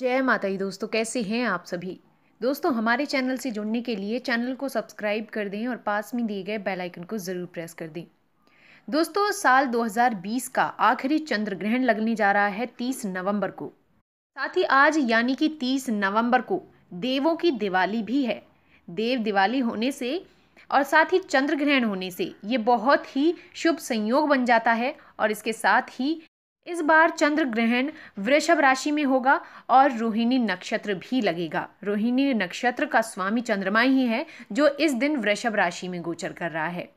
जय माता दी दोस्तों कैसे हैं आप सभी दोस्तों हमारे चैनल से जुड़ने के लिए चैनल को सब्सक्राइब कर दें और पास में दिए गए बेल आइकन को ज़रूर प्रेस कर दें दोस्तों साल 2020 का आखिरी चंद्र ग्रहण लगने जा रहा है 30 नवंबर को साथ ही आज यानी कि 30 नवंबर को देवों की दिवाली भी है देव दिवाली होने से और साथ ही चंद्र ग्रहण होने से ये बहुत ही शुभ संयोग बन जाता है और इसके साथ ही इस बार चंद्र ग्रहण वृषभ राशि में होगा और रोहिणी नक्षत्र भी लगेगा रोहिणी नक्षत्र का स्वामी चंद्रमा ही है जो इस दिन वृषभ राशि में गोचर कर रहा है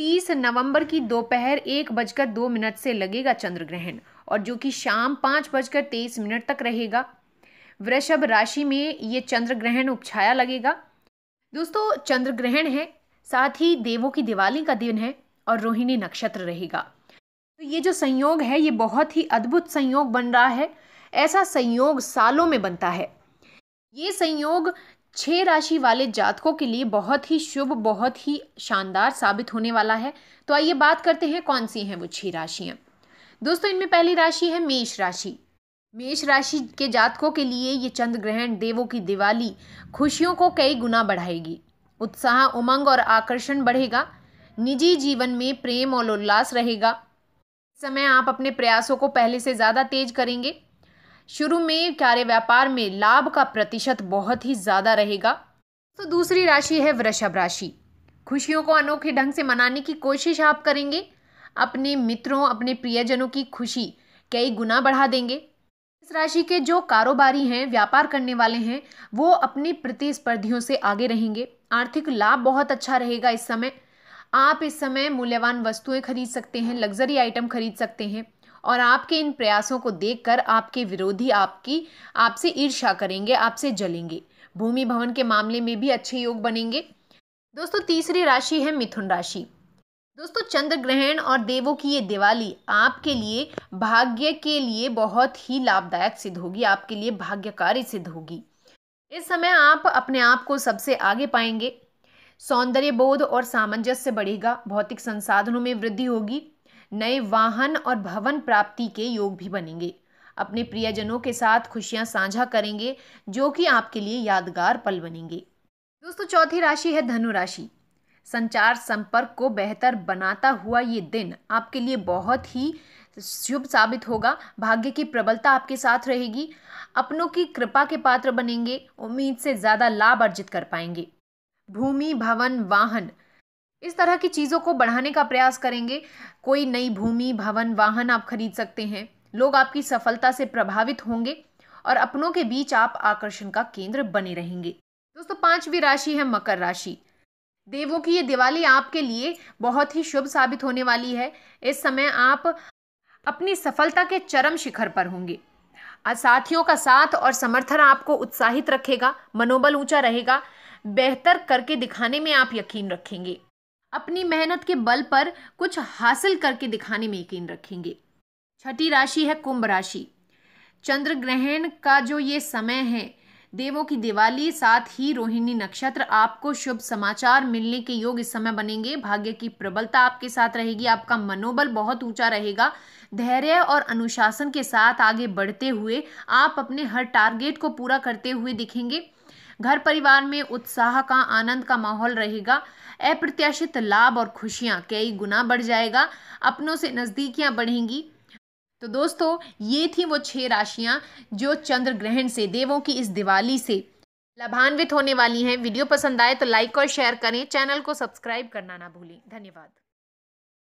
30 नवंबर की दोपहर एक बजकर दो मिनट से लगेगा चंद्र ग्रहण और जो कि शाम पाँच बजकर तेईस मिनट तक रहेगा वृषभ राशि में ये चंद्र ग्रहण उपछाया लगेगा दोस्तों चंद्र ग्रहण है साथ ही देवों की दिवाली का दिन है और रोहिणी नक्षत्र रहेगा तो ये जो संयोग है ये बहुत ही अद्भुत संयोग बन रहा है ऐसा संयोग सालों में बनता है ये संयोग छः राशि वाले जातकों के लिए बहुत ही शुभ बहुत ही शानदार साबित होने वाला है तो आइए बात करते हैं कौन सी हैं वो छह राशियाँ दोस्तों इनमें पहली राशि है मेष राशि मेष राशि के जातकों के लिए ये चंद्र ग्रहण देवों की दिवाली खुशियों को कई गुना बढ़ाएगी उत्साह उमंग और आकर्षण बढ़ेगा निजी जीवन में प्रेम और उल्लास रहेगा समय आप अपने प्रयासों को पहले से ज़्यादा तेज करेंगे शुरू में कार्य व्यापार में लाभ का प्रतिशत बहुत ही ज़्यादा रहेगा तो दूसरी राशि है वृषभ राशि खुशियों को अनोखे ढंग से मनाने की कोशिश आप करेंगे अपने मित्रों अपने प्रियजनों की खुशी कई गुना बढ़ा देंगे इस राशि के जो कारोबारी हैं व्यापार करने वाले हैं वो अपने प्रतिस्पर्धियों से आगे रहेंगे आर्थिक लाभ बहुत अच्छा रहेगा इस समय आप इस समय मूल्यवान वस्तुएं खरीद सकते हैं लग्जरी आइटम खरीद सकते हैं और आपके इन प्रयासों को देखकर आपके विरोधी आपकी आपसे ईर्ष्या करेंगे आपसे जलेंगे भूमि भवन के मामले में भी अच्छे योग बनेंगे दोस्तों तीसरी राशि है मिथुन राशि दोस्तों चंद्र ग्रहण और देवों की ये दिवाली आपके लिए भाग्य के लिए बहुत ही लाभदायक सिद्ध होगी आपके लिए भाग्यकारी सिद्ध होगी इस समय आप अपने आप को सबसे आगे पाएंगे सौंदर्य बोध और सामंजस्य बढ़ेगा भौतिक संसाधनों में वृद्धि होगी नए वाहन और भवन प्राप्ति के योग भी बनेंगे अपने प्रियजनों के साथ खुशियां साझा करेंगे जो कि आपके लिए यादगार पल बनेंगे दोस्तों चौथी राशि है धनु राशि संचार संपर्क को बेहतर बनाता हुआ ये दिन आपके लिए बहुत ही शुभ साबित होगा भाग्य की प्रबलता आपके साथ रहेगी अपनों की कृपा के पात्र बनेंगे उम्मीद से ज़्यादा लाभ अर्जित कर पाएंगे भूमि भवन वाहन इस तरह की चीज़ों को बढ़ाने का प्रयास करेंगे कोई नई भूमि भवन वाहन आप खरीद सकते हैं लोग आपकी सफलता से प्रभावित होंगे और अपनों के बीच आप आकर्षण का केंद्र बने रहेंगे दोस्तों पांचवी राशि है मकर राशि देवों की ये दिवाली आपके लिए बहुत ही शुभ साबित होने वाली है इस समय आप अपनी सफलता के चरम शिखर पर होंगे साथियों का साथ और समर्थन आपको उत्साहित रखेगा मनोबल ऊंचा रहेगा बेहतर करके दिखाने में आप यकीन रखेंगे अपनी मेहनत के बल पर कुछ हासिल करके दिखाने में यकीन रखेंगे छठी राशि है कुंभ राशि चंद्र ग्रहण का जो ये समय है देवों की दिवाली साथ ही रोहिणी नक्षत्र आपको शुभ समाचार मिलने के योग इस समय बनेंगे भाग्य की प्रबलता आपके साथ रहेगी आपका मनोबल बहुत ऊंचा रहेगा धैर्य और अनुशासन के साथ आगे बढ़ते हुए आप अपने हर टारगेट को पूरा करते हुए दिखेंगे घर परिवार में उत्साह का आनंद का माहौल रहेगा अप्रत्याशित लाभ और खुशियाँ कई गुना बढ़ जाएगा अपनों से नज़दीकियाँ बढ़ेंगी तो दोस्तों ये थी वो छः राशियाँ जो चंद्र ग्रहण से देवों की इस दिवाली से लाभान्वित होने वाली हैं वीडियो पसंद आए तो लाइक और शेयर करें चैनल को सब्सक्राइब करना ना भूलें धन्यवाद